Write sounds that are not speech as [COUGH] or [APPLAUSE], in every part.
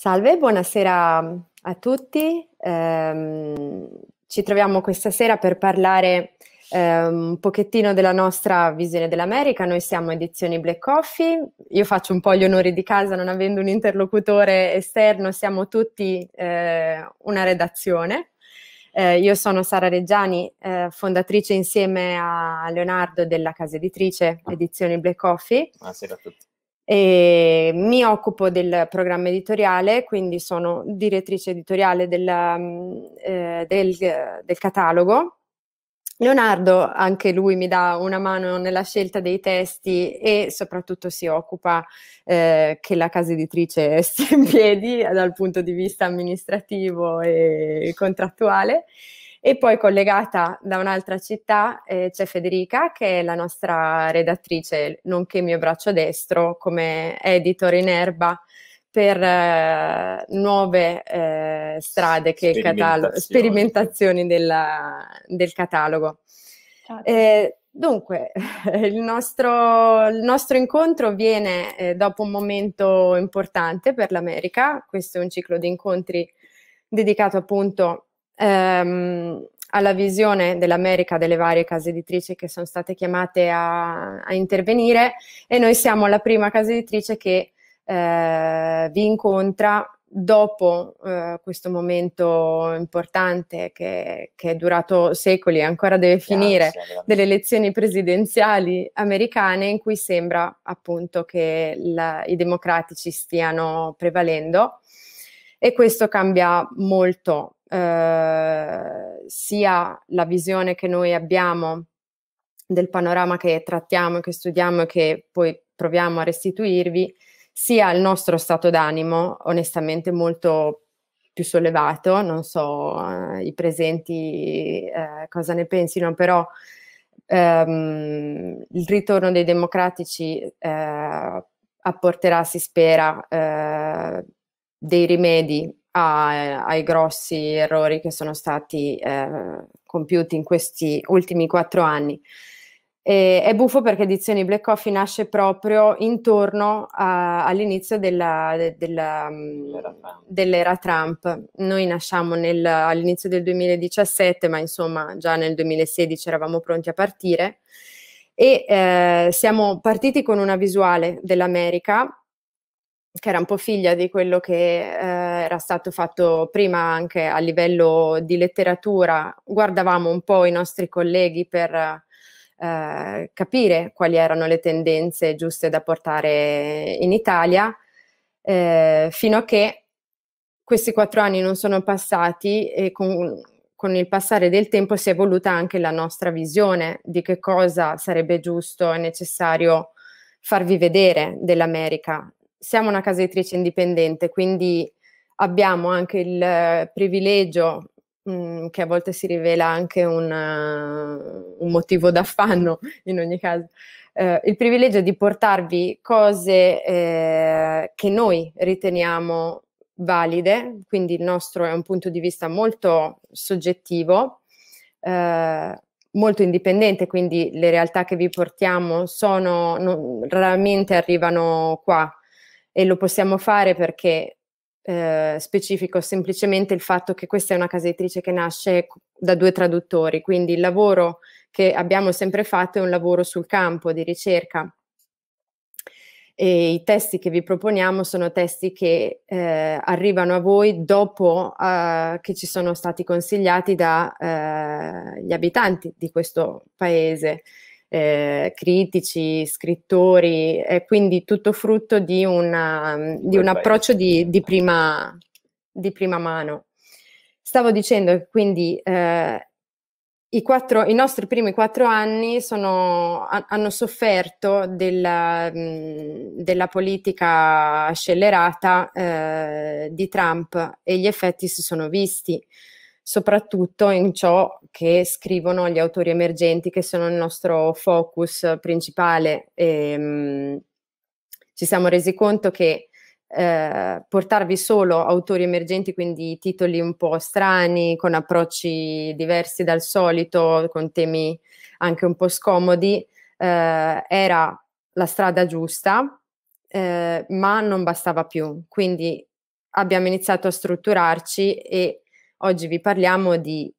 Salve, buonasera a tutti. Eh, ci troviamo questa sera per parlare eh, un pochettino della nostra visione dell'America. Noi siamo Edizioni Black Coffee. Io faccio un po' gli onori di casa, non avendo un interlocutore esterno, siamo tutti eh, una redazione. Eh, io sono Sara Reggiani, eh, fondatrice insieme a Leonardo della casa editrice Edizioni Black Coffee. Buonasera a tutti. E mi occupo del programma editoriale, quindi sono direttrice editoriale della, mm, eh, del, del catalogo Leonardo, anche lui mi dà una mano nella scelta dei testi e soprattutto si occupa eh, che la casa editrice stia [LAUGHS] in piedi dal punto di vista amministrativo e contrattuale. E poi collegata da un'altra città eh, c'è Federica, che è la nostra redattrice, nonché mio braccio destro, come editor in erba per eh, nuove eh, strade che catalogo, sperimentazioni della, del catalogo. Eh, dunque, [LAUGHS] il nostro, il nostro, incontro viene eh, dopo un momento importante per l'America, questo è un ciclo di incontri dedicato appunto a ehm, alla visione dell'America delle varie case editrici che sono state chiamate a, a intervenire e noi siamo la prima casa editrice che eh, vi incontra dopo eh, questo momento importante che, che, è durato secoli e ancora deve finire, Grazie, delle elezioni presidenziali americane in cui sembra appunto che la, i democratici stiano prevalendo e questo cambia molto eh, sia la visione che noi abbiamo del panorama che trattiamo, che studiamo e che poi proviamo a restituirvi, sia il nostro stato d'animo, onestamente molto più sollevato, non so eh, i presenti eh, cosa ne pensino, però ehm, il ritorno dei democratici eh, apporterà, si spera, eh, dei rimedi a, ai grossi errori che sono stati eh, compiuti in questi ultimi quattro anni. E, è buffo perché Edizioni Black Coffee nasce proprio intorno a, all'inizio della, de, della, dell'era mm, Trump. Noi nasciamo nel, all'inizio del 2017, ma insomma già nel 2016 eravamo pronti a partire e eh, siamo partiti con una visuale dell'America che era un po' figlia di quello che eh, era stato fatto prima anche a livello di letteratura, guardavamo un po' i nostri colleghi per eh, capire quali erano le tendenze giuste da portare in Italia, eh, fino a che questi quattro anni non sono passati e con, con il passare del tempo si è evoluta anche la nostra visione di che cosa sarebbe giusto e necessario farvi vedere dell'America siamo una casa editrice indipendente, quindi abbiamo anche il privilegio, mh, mm, che a volte si rivela anche un, uh, un motivo d'affanno in ogni caso, eh, il privilegio di portarvi cose eh, che noi riteniamo valide, quindi il nostro è un punto di vista molto soggettivo. Eh, molto indipendente, quindi le realtà che vi portiamo sono, non, raramente arrivano qua e lo possiamo fare perché eh, specifico semplicemente il fatto che questa è una casa editrice che nasce da due traduttori, quindi il lavoro che abbiamo sempre fatto è un lavoro sul campo di ricerca e i testi che vi proponiamo sono testi che eh, arrivano a voi dopo eh, che ci sono stati consigliati dagli eh, abitanti di questo paese eh, critici, scrittori, è quindi tutto frutto di, una, mm, di un approccio di, di, prima, di, prima, mano. Stavo dicendo che quindi eh, i, quattro, i, nostri primi quattro anni sono, hanno sofferto della, mm, della politica scellerata eh, di Trump e gli effetti si sono visti soprattutto in ciò che scrivono gli autori emergenti, che sono il nostro focus principale. E, ehm, mh, ci siamo resi conto che eh, portarvi solo autori emergenti, quindi titoli un po' strani, con approcci diversi dal solito, con temi anche un po' scomodi, eh, era la strada giusta, eh, ma non bastava più. Quindi abbiamo iniziato a strutturarci e Oggi vi parliamo di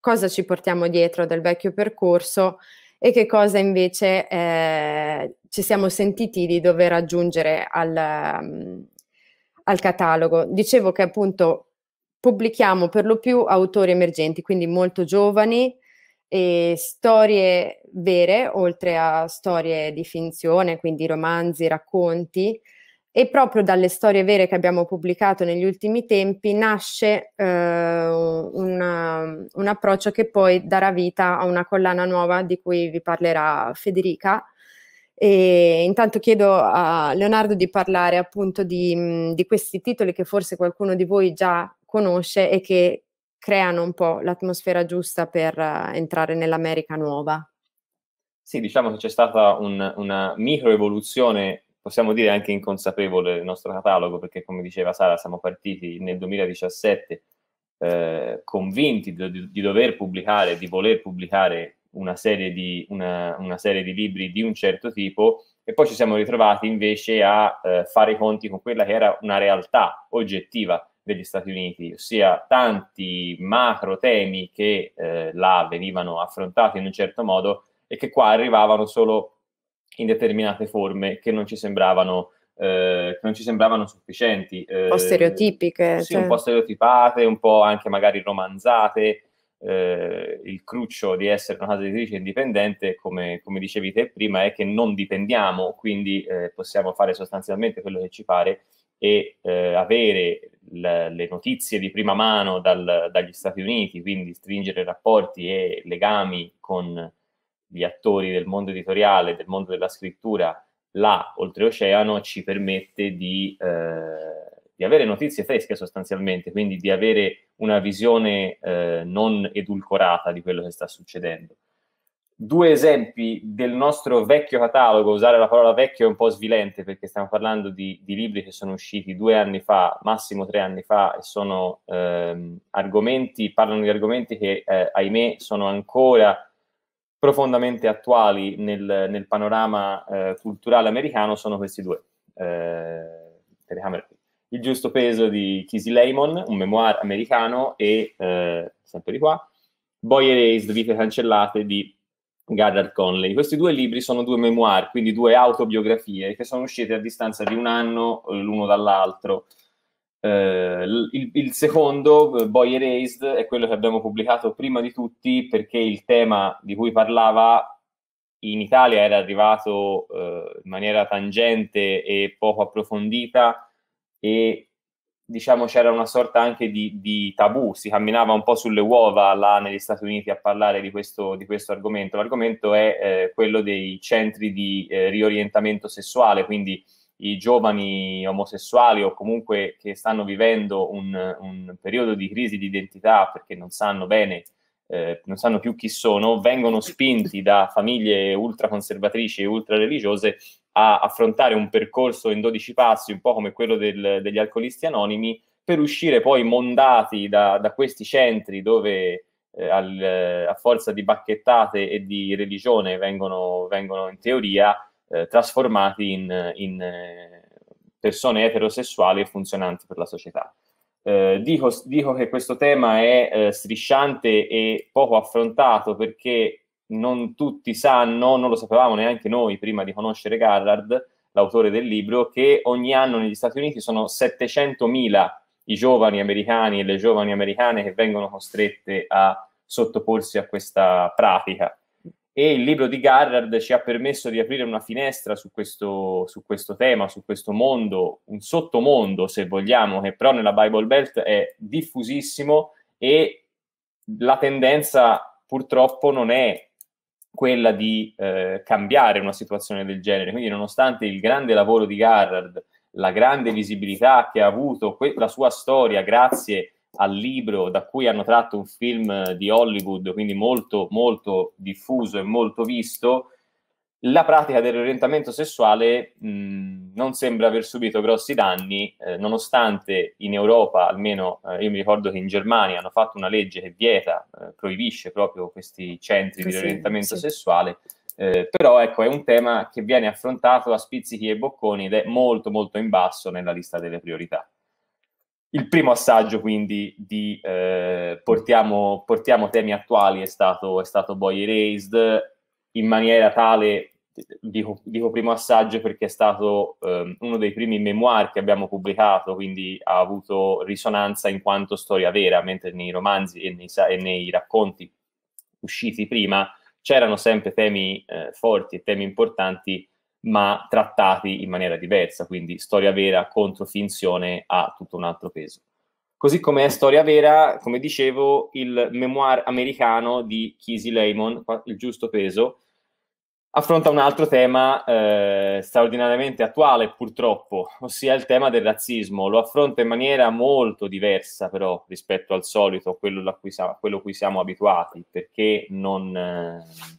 cosa ci portiamo dietro dal vecchio percorso e che cosa invece eh, ci siamo sentiti di dover aggiungere al, mm, al catalogo. Dicevo che appunto pubblichiamo per lo più autori emergenti, quindi molto giovani, e storie vere, oltre a storie di finzione, quindi romanzi, racconti, e proprio dalle storie vere che abbiamo pubblicato negli ultimi tempi nasce eh, una, un approccio che poi darà vita a una collana nuova di cui vi parlerà Federica. E intanto chiedo a Leonardo di parlare appunto di, di, questi titoli che forse qualcuno di voi già conosce e che creano un po' l'atmosfera giusta per eh, entrare nell'America nuova. Sì, diciamo che c'è stata un, una microevoluzione possiamo dire anche inconsapevole del nostro catalogo, perché come diceva Sara, siamo partiti nel 2017 eh, convinti di, di, dover pubblicare, di voler pubblicare una serie, di, una, una serie, di, libri di un certo tipo e poi ci siamo ritrovati invece a eh, fare i conti con quella che era una realtà oggettiva degli Stati Uniti, ossia tanti macro temi che eh, là venivano affrontati in un certo modo e che qua arrivavano solo in determinate forme che non ci sembravano, eh, non ci sembravano sufficienti. Eh, un po' stereotipiche. Sì, cioè. un po' stereotipate, un po' anche magari romanzate. Eh, il cruccio di essere una casa editrice indipendente, come, come, dicevi te prima, è che non dipendiamo, quindi eh, possiamo fare sostanzialmente quello che ci pare e eh, avere l- le notizie di prima mano dal, dagli Stati Uniti, quindi stringere rapporti e legami con gli attori del mondo editoriale, del mondo della scrittura, là oltreoceano, ci permette di, eh, di avere notizie fresche sostanzialmente, quindi di avere una visione eh, non edulcorata di quello che sta succedendo. Due esempi del nostro vecchio catalogo, usare la parola vecchio è un po' svilente perché stiamo parlando di, di libri che sono usciti due anni fa, massimo tre anni fa, e sono ehm, argomenti, parlano di argomenti che eh, ahimè sono ancora profondamente attuali nel, nel panorama eh, culturale americano sono questi due. Eh, telecamere Il giusto peso di Kizzy Lemon, un memoir americano, e eh, sempre di qua, Boy Erased, Vite Cancellate di Goddard Conley. Questi due libri sono due memoir, quindi due autobiografie che sono uscite a distanza di un anno eh, l'uno dall'altro. Eh, il, il, secondo, eh, Boy Erased, è quello che abbiamo pubblicato prima di tutti perché il tema di cui parlava in Italia era arrivato eh, in maniera tangente e poco approfondita e diciamo c'era una sorta anche di, di, tabù, si camminava un po' sulle uova là negli Stati Uniti a parlare di questo, di questo argomento. L'argomento è eh, quello dei centri di eh, riorientamento sessuale, quindi i giovani omosessuali o comunque che stanno vivendo un, un periodo di crisi di identità perché non sanno bene, eh, non sanno più chi sono, vengono spinti da famiglie ultraconservatrici e ultrareligiose a affrontare un percorso in 12 passi, un po' come quello del, degli alcolisti anonimi, per uscire poi mondati da, da questi centri dove eh, al, a forza di bacchettate e di religione vengono, vengono in teoria eh, trasformati in, in, eh, persone eterosessuali e funzionanti per la società. Eh, dico, dico, che questo tema è eh, strisciante e poco affrontato perché non tutti sanno, non lo sapevamo neanche noi prima di conoscere Garrard, l'autore del libro, che ogni anno negli Stati Uniti sono 700.000 i giovani americani e le giovani americane che vengono costrette a sottoporsi a questa pratica e il libro di Garrard ci ha permesso di aprire una finestra su questo, su questo, tema, su questo mondo, un sottomondo se vogliamo, che però nella Bible Belt è diffusissimo e la tendenza purtroppo non è quella di eh, cambiare una situazione del genere. Quindi nonostante il grande lavoro di Garrard, la grande visibilità che ha avuto, que- la sua storia grazie a al libro da cui hanno tratto un film eh, di Hollywood, quindi molto, molto diffuso e molto visto, la pratica dell'orientamento sessuale mh, non sembra aver subito grossi danni, eh, nonostante in Europa, almeno eh, io mi ricordo che in Germania hanno fatto una legge che vieta, eh, proibisce proprio questi centri di sì, orientamento sì. sessuale, eh, però ecco è un tema che viene affrontato a spizzichi e bocconi ed è molto molto in basso nella lista delle priorità. Il primo assaggio quindi di eh, portiamo, portiamo, temi attuali è stato, è stato Boy Erased in maniera tale, dico, dico primo assaggio perché è stato eh, uno dei primi memoir che abbiamo pubblicato, quindi ha avuto risonanza in quanto storia vera, mentre nei romanzi e nei, e nei racconti usciti prima c'erano sempre temi eh, forti e temi importanti ma trattati in maniera diversa, quindi storia vera contro finzione ha tutto un altro peso. Così come è storia vera, come dicevo, il memoir americano di Kisi Lemon, Il giusto peso, affronta un altro tema eh, straordinariamente attuale, purtroppo, ossia il tema del razzismo. Lo affronta in maniera molto diversa, però, rispetto al solito, quello a cui, siamo, quello a cui siamo abituati, perché non... Eh,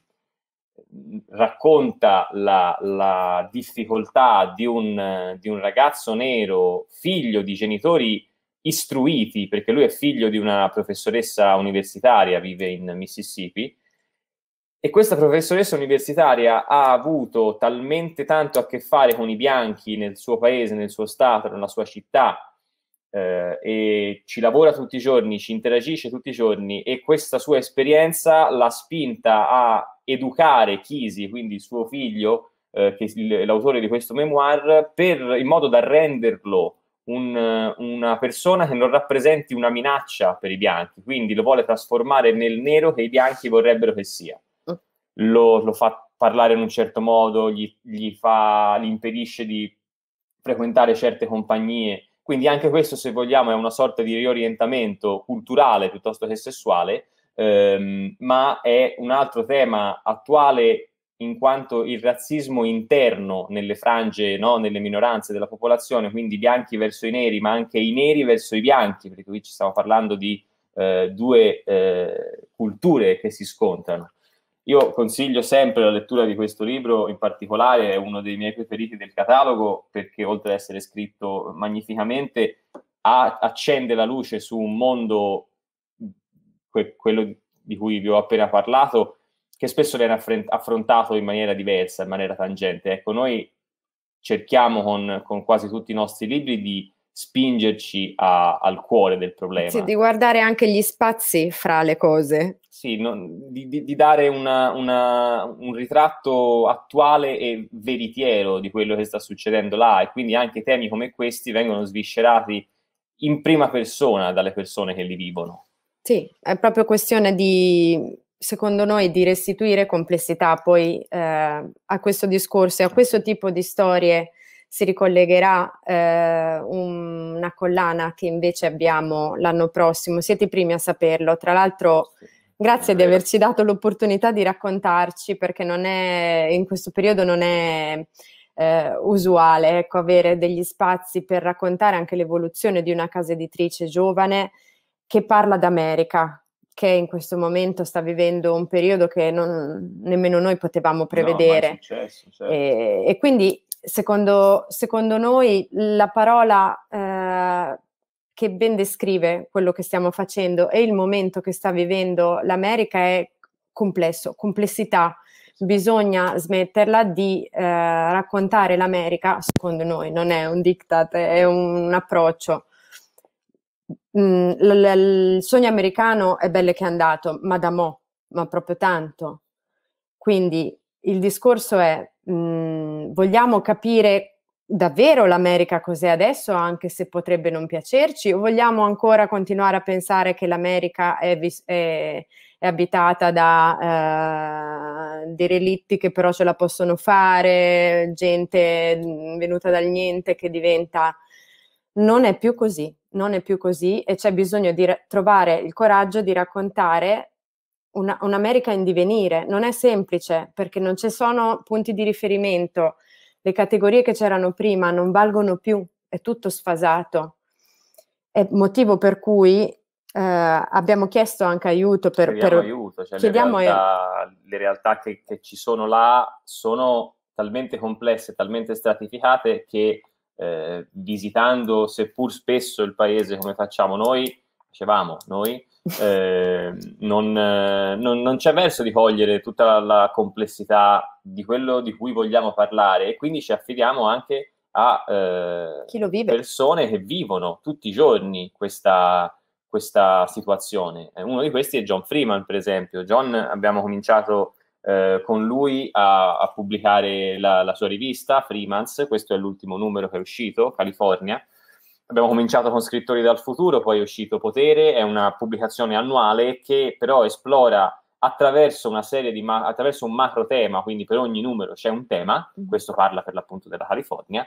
racconta la, la difficoltà di un, di un, ragazzo nero, figlio di genitori istruiti, perché lui è figlio di una professoressa universitaria, vive in Mississippi, e questa professoressa universitaria ha avuto talmente tanto a che fare con i bianchi nel suo paese, nel suo stato, nella sua città, eh, e ci lavora tutti i giorni, ci interagisce tutti i giorni e questa sua esperienza l'ha spinta a educare Chisi, quindi suo figlio, eh, che è l'autore di questo memoir, per, in modo da renderlo un, una persona che non rappresenti una minaccia per i bianchi, quindi lo vuole trasformare nel nero che i bianchi vorrebbero che sia. Mm. Lo, lo fa parlare in un certo modo, gli, gli, fa, gli impedisce di frequentare certe compagnie. Quindi anche questo, se vogliamo, è una sorta di riorientamento culturale piuttosto che sessuale, ehm, ma è un altro tema attuale in quanto il razzismo interno nelle frange, no, nelle minoranze della popolazione, quindi bianchi verso i neri, ma anche i neri verso i bianchi, perché qui ci stiamo parlando di eh, due eh, culture che si scontrano. Io consiglio sempre la lettura di questo libro, in particolare è uno dei miei preferiti del catalogo, perché oltre ad essere scritto magnificamente, a, accende la luce su un mondo que- quello di cui vi ho appena parlato, che spesso viene affrontato in maniera diversa, in maniera tangente. Ecco, noi cerchiamo con, con quasi tutti i nostri libri di spingerci a, al cuore del problema. Sì, di guardare anche gli spazi fra le cose. Sì, no, di, di, di, dare una, una, un ritratto attuale e veritiero di quello che sta succedendo là e quindi anche temi come questi vengono sviscerati in prima persona dalle persone che li vivono. Sì, è proprio questione di, secondo noi, di restituire complessità poi eh, a questo discorso e a certo. questo tipo di storie si ricollegherà eh, un, una collana che invece abbiamo l'anno prossimo, siete i primi a saperlo, tra l'altro grazie di averci dato l'opportunità di raccontarci perché non è, in questo periodo non è eh, usuale ecco, avere degli spazi per raccontare anche l'evoluzione di una casa editrice giovane che parla d'America, che in questo momento sta vivendo un periodo che non, nemmeno noi potevamo prevedere. No, successo, certo. e, e, quindi, secondo, secondo, noi, la parola eh, che ben descrive quello che stiamo facendo e il momento che sta vivendo l'America è complesso, complessità. Bisogna smetterla di eh, raccontare l'America, secondo noi, non è un diktat, è un approccio mh, mm, l- l- il sogno americano è bello che è andato, ma da mo', ma proprio tanto. Quindi il discorso è, mh, mm, vogliamo capire davvero l'America cos'è adesso, anche se potrebbe non piacerci, o vogliamo ancora continuare a pensare che l'America è, vis- è, è abitata da eh, derelitti che però ce la possono fare, gente mm, venuta dal niente che diventa... Non è più così non è più così e c'è bisogno di r- trovare il coraggio di raccontare una, un'America in divenire. Non è semplice perché non ci sono punti di riferimento, le categorie che c'erano prima non valgono più, è tutto sfasato. È motivo per cui eh, abbiamo chiesto anche aiuto per... Chiediamo per... aiuto, cioè Chiediamo le realtà, ai... le realtà che, che ci sono là sono talmente complesse, talmente stratificate che eh, visitando seppur spesso il paese come facciamo noi, dicevamo noi, [LAUGHS] eh, non, eh, non, non, c'è verso di cogliere tutta la, la, complessità di quello di cui vogliamo parlare e quindi ci affidiamo anche a eh, persone che vivono tutti i giorni questa, questa situazione. Eh, uno di questi è John Freeman, per esempio. John abbiamo cominciato eh, con lui a, a pubblicare la, la, sua rivista, Freemans, questo è l'ultimo numero che è uscito, California. Abbiamo cominciato con Scrittori dal futuro, poi è uscito Potere, è una pubblicazione annuale che però esplora attraverso una serie di ma- attraverso un macro tema, quindi per ogni numero c'è un tema, mm. questo parla per l'appunto della California,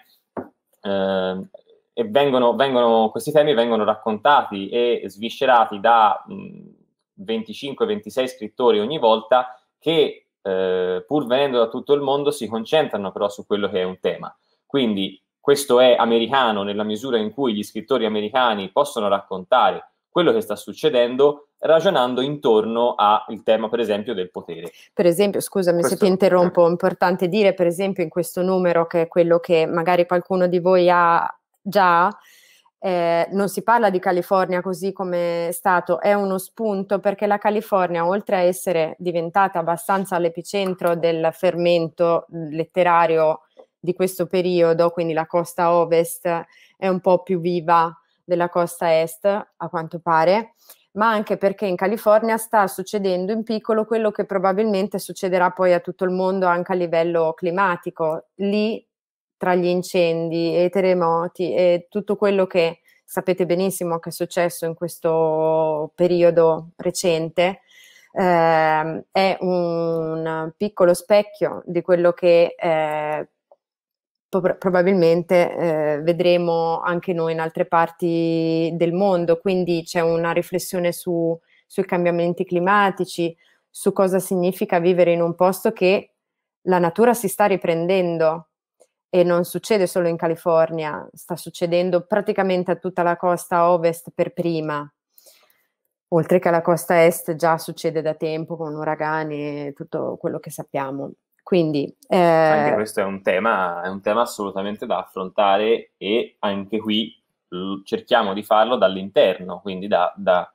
eh, e vengono, vengono, questi temi vengono raccontati e sviscerati da mh, mm, 25-26 scrittori ogni volta che eh, pur venendo da tutto il mondo, si concentrano però su quello che è un tema. Quindi questo è americano nella misura in cui gli scrittori americani possono raccontare quello che sta succedendo ragionando intorno al tema, per esempio, del potere. Per esempio, scusami questo, se ti interrompo, è importante dire, per esempio, in questo numero che è quello che magari qualcuno di voi ha già, eh, non si parla di California così come è stato, è uno spunto perché la California, oltre a essere diventata abbastanza l'epicentro del fermento mm, letterario di questo periodo, quindi la costa ovest è un po' più viva della costa est, a quanto pare, ma anche perché in California sta succedendo in piccolo quello che probabilmente succederà poi a tutto il mondo anche a livello climatico. Lì tra gli incendi e i terremoti e tutto quello che sapete benissimo che è successo in questo periodo recente, eh, è un piccolo specchio di quello che eh, probabilmente eh, vedremo anche noi in altre parti del mondo, quindi c'è una riflessione su, sui cambiamenti climatici, su cosa significa vivere in un posto che la natura si sta riprendendo e non succede solo in California, sta succedendo praticamente a tutta la costa ovest per prima, oltre che alla costa est già succede da tempo con uragani e tutto quello che sappiamo. Quindi, eh... Anche questo è un, tema, è un tema assolutamente da affrontare e anche qui cerchiamo di farlo dall'interno, quindi da, da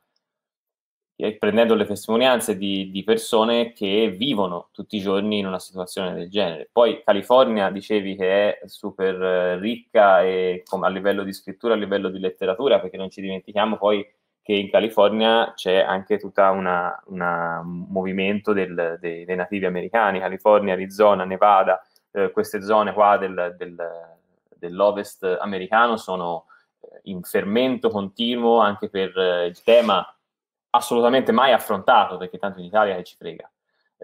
prendendo le testimonianze di, di, persone che vivono tutti i giorni in una situazione del genere. Poi California dicevi che è super eh, ricca e, com- a livello di scrittura, a livello di letteratura, perché non ci dimentichiamo poi che in California c'è anche tutto un movimento del, dei, dei, nativi americani, California, Arizona, Nevada, eh, queste zone qua del, del, dell'ovest americano sono eh, in fermento continuo anche per eh, il tema assolutamente mai affrontato, perché tanto in Italia che ci frega,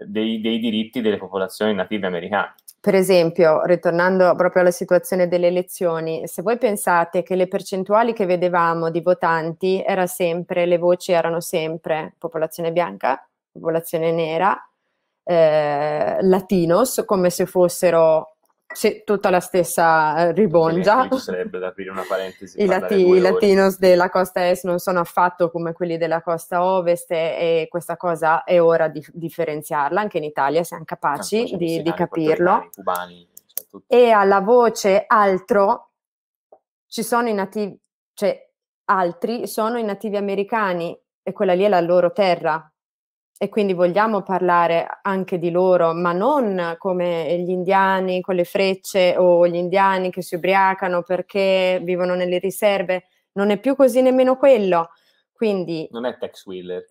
dei, dei diritti delle popolazioni native americane. Per esempio, ritornando proprio alla situazione delle elezioni, se voi pensate che le percentuali che vedevamo di votanti era sempre, le voci erano sempre popolazione bianca, popolazione nera, eh, latinos, come se fossero sì, tutta la stessa eh, ribongia. Ci sarebbe da aprire una parentesi. I, lati- i latinos della costa est non sono affatto come quelli della costa ovest e, e questa cosa è ora di differenziarla, anche in Italia siamo capaci ah, di, di capirlo. Cubani, cioè e alla voce altro ci sono i nativi, cioè altri sono i nativi americani e quella lì è la loro terra, e quindi vogliamo parlare anche di loro, ma non come gli indiani con le frecce o gli indiani che si ubriacano perché vivono nelle riserve, non è più così nemmeno quello. Quindi non è Tex Wheeler.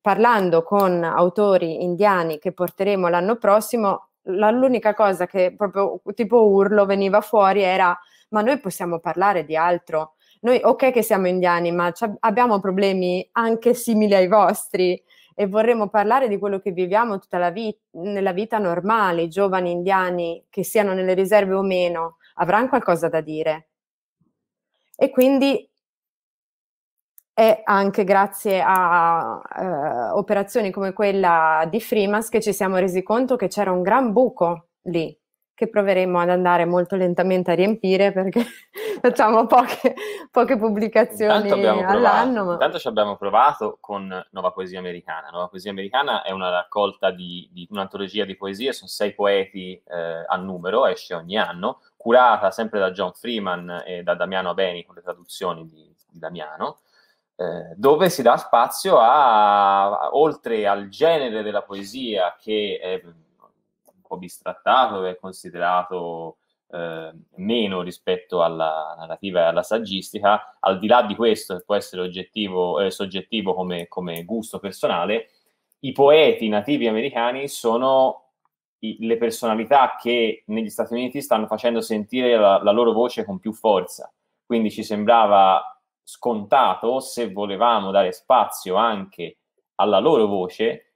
Parlando con autori indiani che porteremo l'anno prossimo, l'unica cosa che proprio tipo urlo veniva fuori era ma noi possiamo parlare di altro. Noi ok che siamo indiani, ma abbiamo problemi anche simili ai vostri e vorremmo parlare di quello che viviamo tutta la vita, nella vita normale, i giovani indiani che siano nelle riserve o meno, avranno qualcosa da dire. E quindi è anche grazie a eh, operazioni come quella di Freemas che ci siamo resi conto che c'era un gran buco lì che proveremo ad andare molto lentamente a riempire perché [LAUGHS] facciamo poche, poche pubblicazioni provato, all'anno. Ma... Intanto ci abbiamo provato con Nuova Poesia Americana. Nuova Poesia Americana è una raccolta di, di un'antologia di poesie, sono sei poeti eh, a numero, esce ogni anno, curata sempre da John Freeman e da Damiano Beni con le traduzioni di, di Damiano eh, dove si dà spazio a, a, oltre al genere della poesia che è po' bistrattato, è considerato eh, meno rispetto alla narrativa e alla saggistica, al di là di questo che può essere oggettivo, eh, soggettivo come, come gusto personale, i poeti nativi americani sono i, le personalità che negli Stati Uniti stanno facendo sentire la, la loro voce con più forza. Quindi ci sembrava scontato, se volevamo dare spazio anche alla loro voce,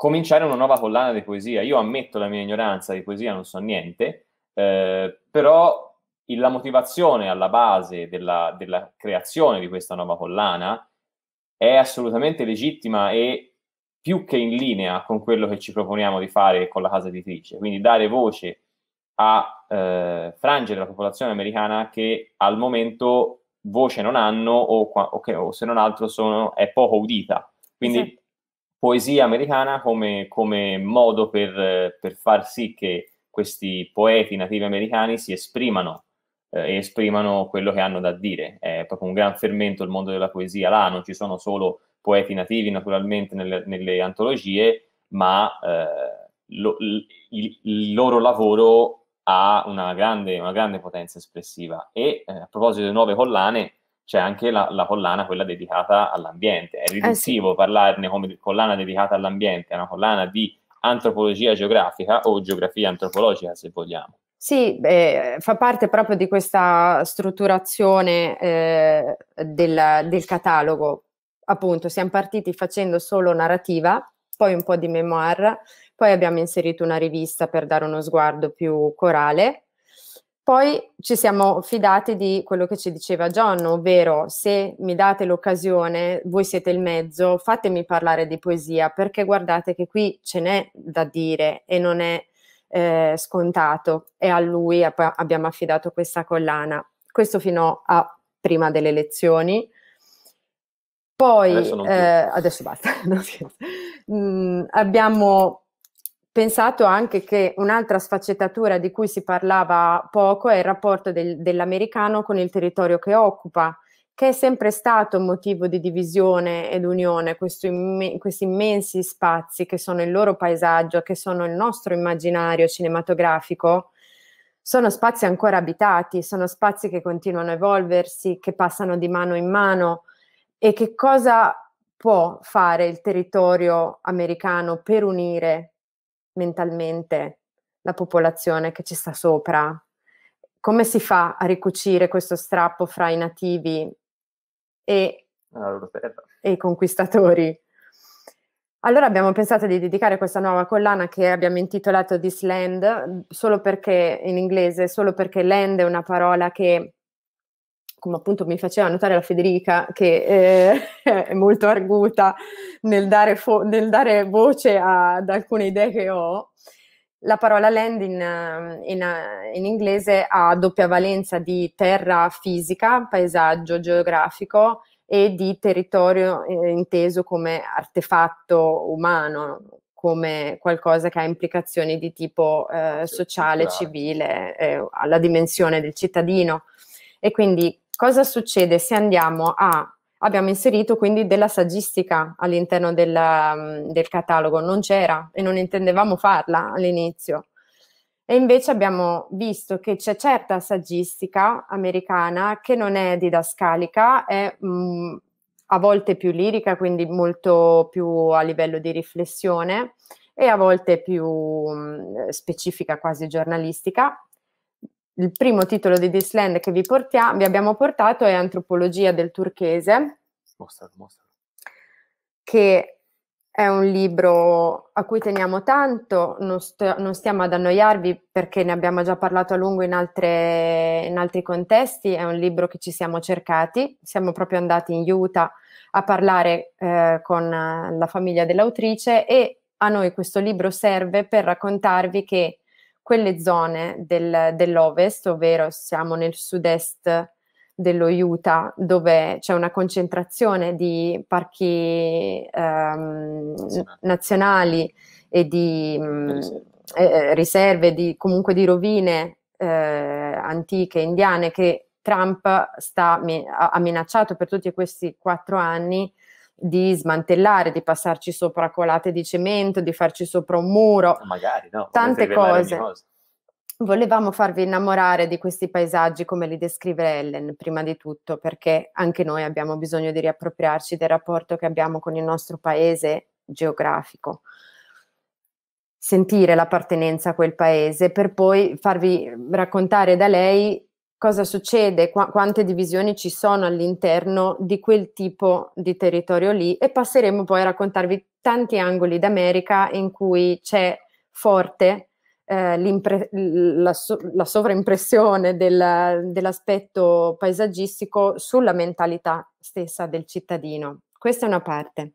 cominciare una nuova collana di poesia. Io ammetto la mia ignoranza di poesia, non so niente, eh, però la motivazione alla base della, della, creazione di questa nuova collana è assolutamente legittima e più che in linea con quello che ci proponiamo di fare con la casa editrice, quindi dare voce a eh, frange della popolazione americana che al momento voce non hanno o, o che o se non altro sono, è poco udita. Quindi sì esatto poesia americana come, come modo per, per, far sì che questi poeti nativi americani si esprimano eh, e esprimano quello che hanno da dire. È proprio un gran fermento il mondo della poesia là, non ci sono solo poeti nativi naturalmente nelle, nelle antologie, ma eh, lo, il, il, loro lavoro ha una grande, una grande potenza espressiva. E eh, a proposito di nuove collane, c'è cioè, anche la, la, collana, quella dedicata all'ambiente. È riduttivo eh sì. parlarne come collana dedicata all'ambiente, è una collana di antropologia geografica o geografia antropologica, se vogliamo. Sì, beh, fa parte proprio di questa strutturazione eh, del, del catalogo. Appunto, siamo partiti facendo solo narrativa, poi un po' di memoir, poi abbiamo inserito una rivista per dare uno sguardo più corale poi ci siamo fidati di quello che ci diceva John, ovvero se mi date l'occasione, voi siete il mezzo, fatemi parlare di poesia, perché guardate che qui ce n'è da dire e non è eh, scontato. E a lui app- abbiamo affidato questa collana. Questo fino a prima delle lezioni. Poi, adesso, eh, adesso basta, [LAUGHS] mm, abbiamo pensato anche che un'altra sfaccettatura di cui si parlava poco è il rapporto del, dell'americano con il territorio che occupa, che è sempre stato motivo di divisione ed unione, imme, questi immensi spazi che sono il loro paesaggio, che sono il nostro immaginario cinematografico. Sono spazi ancora abitati, sono spazi che continuano a evolversi, che passano di mano in mano. E che cosa può fare il territorio americano per unire mentalmente la popolazione che ci sta sopra? Come si fa a ricucire questo strappo fra i nativi e, e i conquistatori? Allora abbiamo pensato di dedicare questa nuova collana che abbiamo intitolato This Land, solo perché in inglese, solo perché land è una parola che come appunto mi faceva notare la Federica, che eh, [LAUGHS] è molto arguta nel dare, fo- nel dare voce a- ad alcune idee che ho, la parola land in, ehm, in, in, inglese ha doppia valenza di terra fisica, paesaggio geografico e di territorio eh, inteso come artefatto umano, come qualcosa che ha implicazioni di tipo eh, cioè, sociale, civile, eh, alla dimensione del cittadino. E quindi cosa succede se andiamo a abbiamo inserito quindi della saggistica all'interno del, mm, del, catalogo, non c'era e non intendevamo farla all'inizio. E invece abbiamo visto che c'è certa saggistica americana che non è didascalica, è mh, mm, a volte più lirica, quindi molto più a livello di riflessione e a volte più mh, mm, specifica, quasi giornalistica, il primo titolo di Disland che vi, portia- vi abbiamo portato è Antropologia del turchese. Mostralo, mostralo. Che è un libro a cui teniamo tanto, non, st- non, stiamo ad annoiarvi perché ne abbiamo già parlato a lungo in, altre, in, altri contesti, è un libro che ci siamo cercati, siamo proprio andati in Utah a parlare eh, con la famiglia dell'autrice e a noi questo libro serve per raccontarvi che quelle zone del, dell'ovest, ovvero siamo nel sud-est dello Utah, dove c'è una concentrazione di parchi ehm, nazionali e di mh, mm, eh, eh, riserve, di, comunque di rovine eh, antiche, indiane, che Trump sta, mi, ha minacciato per tutti questi quattro anni di smantellare, di passarci sopra colate di cemento, di farci sopra un muro, ah, Magari, no, tante cose. cose. Volevamo farvi innamorare di questi paesaggi come li descrive Ellen, prima di tutto, perché anche noi abbiamo bisogno di riappropriarci del rapporto che abbiamo con il nostro paese geografico sentire l'appartenenza a quel paese per poi farvi raccontare da lei cosa succede, qu- quante divisioni ci sono all'interno di quel tipo di territorio lì e passeremo poi a raccontarvi tanti angoli d'America in cui c'è forte eh, la, so- la, sovraimpressione del, dell'aspetto paesaggistico sulla mentalità stessa del cittadino. Questa è una parte.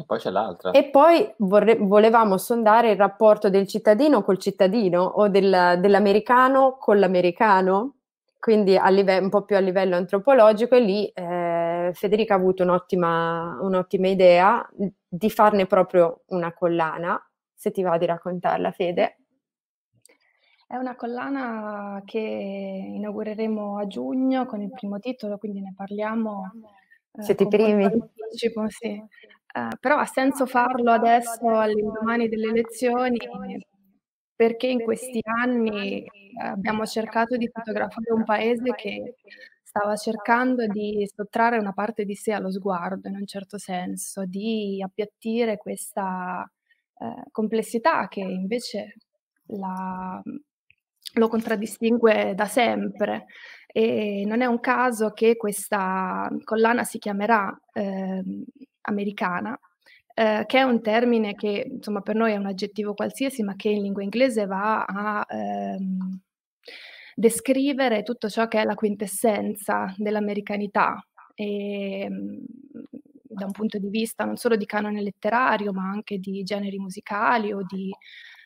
E poi c'è l'altra. E poi vorre- volevamo sondare il rapporto del cittadino col cittadino o del, dell'americano con l'americano, quindi live- un po' più a livello antropologico e lì eh, Federica ha avuto un'ottima, un'ottima idea di farne proprio una collana, se ti va di raccontarla Fede. È una collana che inaugureremo a giugno con il primo titolo, quindi ne parliamo. Eh, Siete i primi? sì. Eh, però ha senso farlo adesso all'indomani delle elezioni perché in questi anni eh, abbiamo cercato di fotografare un paese che stava cercando di sottrarre una parte di sé allo sguardo in un certo senso, di appiattire questa eh, complessità che invece la, lo contraddistingue da sempre. E non è un caso che questa collana si chiamerà eh, americana, eh, che è un termine che insomma, per noi è un aggettivo qualsiasi, ma che in lingua inglese va a ehm, descrivere tutto ciò che è la quintessenza dell'americanità. E, ehm, da un punto di vista non solo di canone letterario, ma anche di generi musicali o di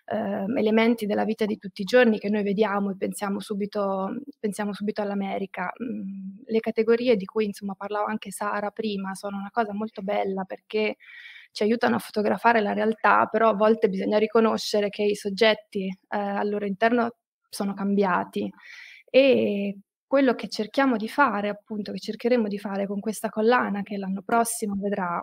eh, elementi della vita di tutti i giorni che noi vediamo e pensiamo subito, pensiamo subito all'America. Mm, le categorie di cui insomma parlava anche Sara prima sono una cosa molto bella perché ci aiutano a fotografare la realtà, però a volte bisogna riconoscere che i soggetti eh, al loro interno sono cambiati e quello che cerchiamo di fare, appunto, che cercheremo di fare con questa collana che l'anno prossimo vedrà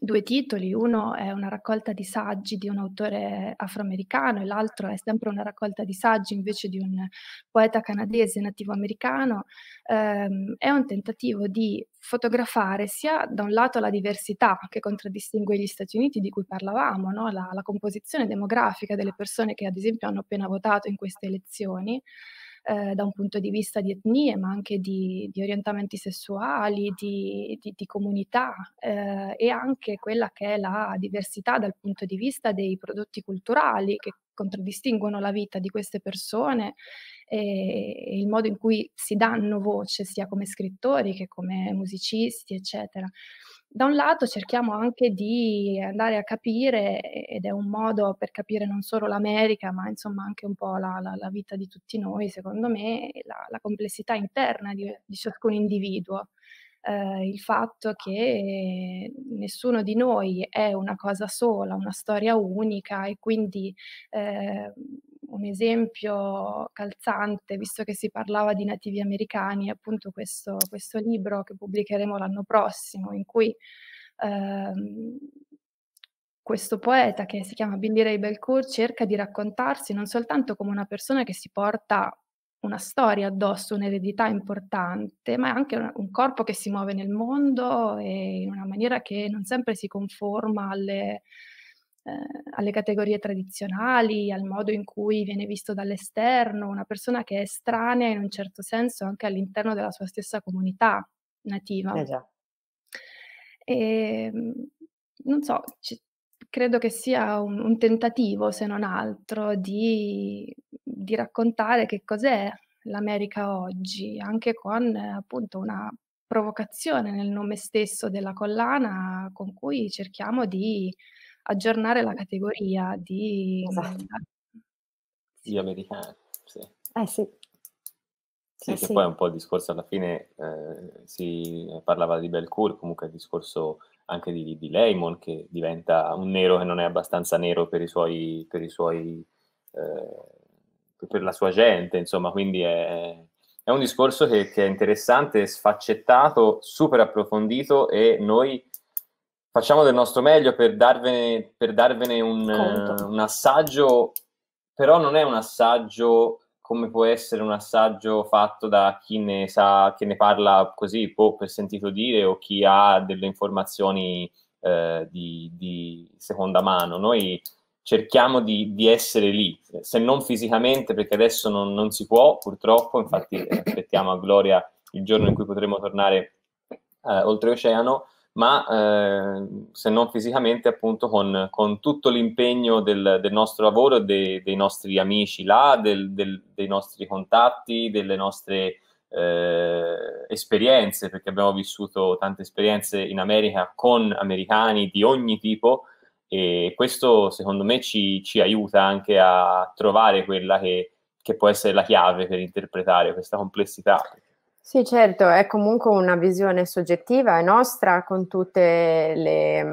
due titoli, uno è una raccolta di saggi di un autore afroamericano e l'altro è sempre una raccolta di saggi invece di un poeta canadese nativo americano, ehm, è un tentativo di fotografare sia da un lato la diversità che contraddistingue gli Stati Uniti di cui parlavamo, no? la, la composizione demografica delle persone che ad esempio hanno appena votato in queste elezioni, eh, da un punto di vista di etnie, ma anche di, di orientamenti sessuali, di, di, di comunità eh, e anche quella che è la diversità dal punto di vista dei prodotti culturali che contraddistinguono la vita di queste persone e il modo in cui si danno voce sia come scrittori che come musicisti, eccetera da un lato cerchiamo anche di andare a capire, ed è un modo per capire non solo l'America, ma insomma anche un po' la, la, la vita di tutti noi, secondo me, la, la complessità interna di, di ciascun individuo. Eh, il fatto che nessuno di noi è una cosa sola, una storia unica e quindi eh, un esempio calzante, visto che si parlava di nativi americani, appunto questo, questo libro che pubblicheremo l'anno prossimo, in cui ehm, questo poeta che si chiama Billy Ray Belcourt cerca di raccontarsi non soltanto come una persona che si porta una storia addosso, un'eredità importante, ma è anche un, un, corpo che si muove nel mondo e in una maniera che non sempre si conforma alle, eh, alle categorie tradizionali, al modo in cui viene visto dall'esterno, una persona che è estranea in un certo senso anche all'interno della sua stessa comunità nativa. Eh e, ehm, non so, c- credo che sia un, un, tentativo, se non altro, di, di raccontare che cos'è l'America oggi, anche con appunto una provocazione nel nome stesso della collana con cui cerchiamo di aggiornare la categoria di... Esatto. Mm, di americani, sì. Eh sì. Sì, eh, che sì. poi è un po' il discorso alla fine, eh, si parlava di Belcourt, comunque il discorso anche di, di Leymon che diventa un nero che non è abbastanza nero per i suoi, per, i suoi, eh, per la sua gente, insomma, quindi è, è un discorso che, che, è interessante, sfaccettato, super approfondito e noi facciamo del nostro meglio per darvene, per darvene un, un, assaggio, però non è un assaggio come può essere un assaggio fatto da chi ne sa, che ne parla così, boh, per sentito dire, o chi ha delle informazioni uh, di, di, seconda mano. Noi cerchiamo di, di, essere lì, se non fisicamente, perché adesso non, non si può, purtroppo, infatti aspettiamo a Gloria il giorno in cui potremo tornare uh, oltreoceano, ma eh, se non fisicamente appunto con, con tutto l'impegno del, del, nostro lavoro, dei, dei nostri amici là, del, del, dei nostri contatti, delle nostre eh, esperienze, perché abbiamo vissuto tante esperienze in America con americani di ogni tipo e questo secondo me ci, ci aiuta anche a trovare quella che, che può essere la chiave per interpretare questa complessità. Sì, certo, è comunque una visione soggettiva, è nostra, con tutte le,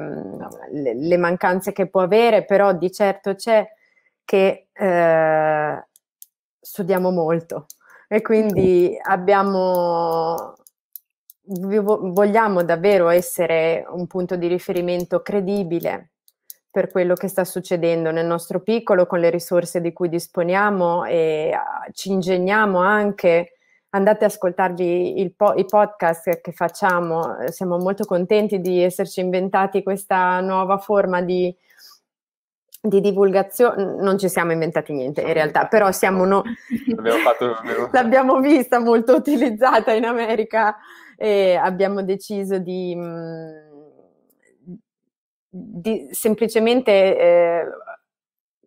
le, le mancanze che può avere, però di certo c'è che eh, studiamo molto e quindi abbiamo, vogliamo davvero essere un punto di riferimento credibile per quello che sta succedendo nel nostro piccolo, con le risorse di cui disponiamo e ah, ci ingegniamo anche andate a ascoltarvi po- i podcast che facciamo, siamo molto contenti di esserci inventati questa nuova forma di, di divulgazione, non ci siamo inventati niente in realtà, però siamo no... fatto... [LAUGHS] l'abbiamo vista molto utilizzata in America e abbiamo deciso di, mm, di semplicemente eh,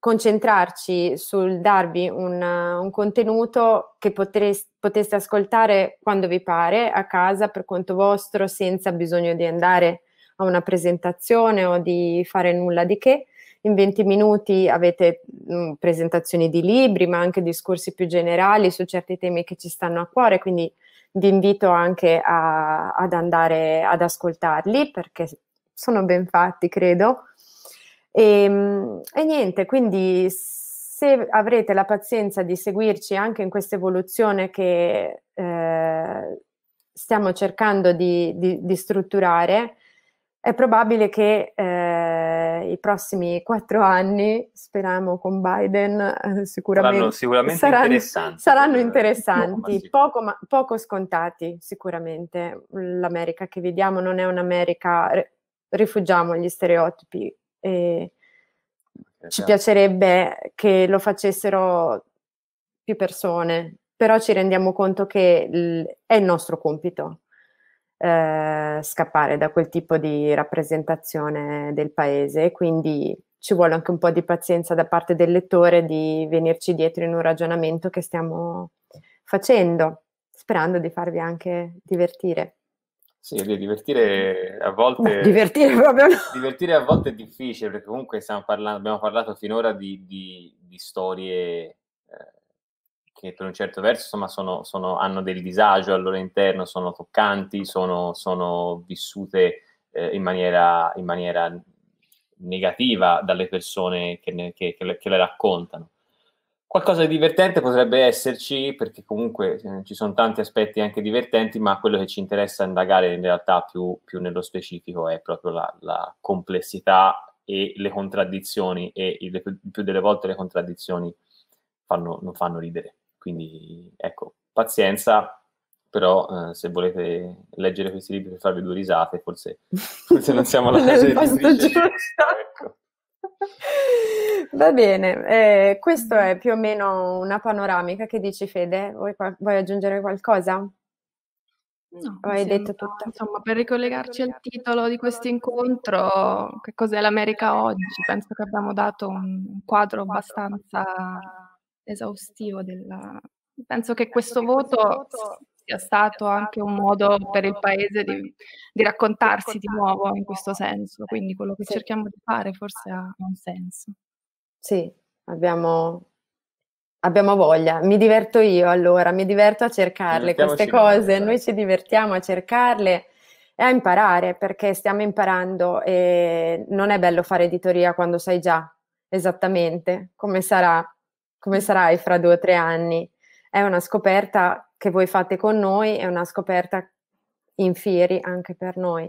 concentrarci sul darvi un, un contenuto che potreste, poteste ascoltare quando vi pare a casa per conto vostro senza bisogno di andare a una presentazione o di fare nulla di che. In 20 minuti avete mh, mm, presentazioni di libri, ma anche discorsi più generali su certi temi che ci stanno a cuore, quindi vi invito anche a, ad andare ad ascoltarli perché sono ben fatti, credo e, ehm, e niente, quindi se avrete la pazienza di seguirci anche in questa evoluzione che eh, stiamo cercando di, di, di, strutturare, è probabile che eh, i prossimi quattro anni, speriamo con Biden, eh, sicuramente, sicuramente, saranno, interessanti, saranno interessanti no, poco, ma, poco, scontati sicuramente. L'America che vediamo non è un'America, rifugiamo gli stereotipi, e ci esatto. piacerebbe che lo facessero più persone, però ci rendiamo conto che il, è il nostro compito eh, scappare da quel tipo di rappresentazione del paese, quindi ci vuole anche un po' di pazienza da parte del lettore di venirci dietro in un ragionamento che stiamo facendo, sperando di farvi anche divertire. Sì, divertire a volte... Divertire proprio no. Divertire a volte è difficile, perché comunque parlando, abbiamo parlato finora di, di, di storie eh, che per un certo verso insomma, sono, sono, hanno del disagio al loro interno, sono toccanti, sono, sono vissute eh, in, maniera, in, maniera, negativa dalle persone che, ne, che, che, le, che le raccontano. Qualcosa di divertente potrebbe esserci, perché comunque eh, ci sono tanti aspetti anche divertenti, ma quello che ci interessa indagare in realtà più, più nello specifico è proprio la, la, complessità e le contraddizioni, e il più delle volte le contraddizioni fanno, non fanno ridere. Quindi ecco, pazienza, però eh, se volete leggere questi libri per farvi due risate, forse, forse non siamo alla casa [LAUGHS] editrice. ecco. [LAUGHS] Va bene, eh, questo è più o meno una panoramica che dici Fede, vuoi, vuoi aggiungere qualcosa? No, hai detto tutto. Insomma, per ricollegarci al titolo di questo incontro, che cos'è l'America oggi? Penso che abbiamo dato un quadro abbastanza esaustivo della... Penso che questo voto sia stato anche un modo per il paese di, di raccontarsi di nuovo in questo senso, quindi quello che cerchiamo di fare forse ha un senso. Sì, abbiamo, abbiamo voglia, mi diverto io allora, mi diverto a cercarle queste cose, noi ci divertiamo a cercarle e a imparare perché stiamo imparando e non è bello fare editoria quando sai già esattamente come sarà, come sarai fra due o tre anni è una scoperta che voi fate con noi, è una scoperta in fieri anche per noi.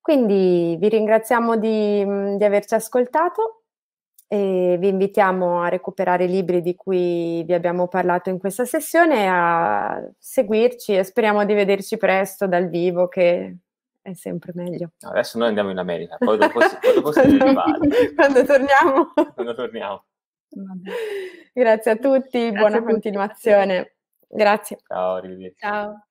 Quindi vi ringraziamo di, di averci ascoltato e vi invitiamo a recuperare i libri di cui vi abbiamo parlato in questa sessione, e a seguirci e speriamo di vederci presto dal vivo che è sempre meglio. Adesso noi andiamo in America, poi dopo si, dopo si quando, [LAUGHS] quando torniamo. Quando torniamo. Grazie a tutti, Grazie buona a tutti. continuazione. Grazie. Ciao, arrivederci. Ciao.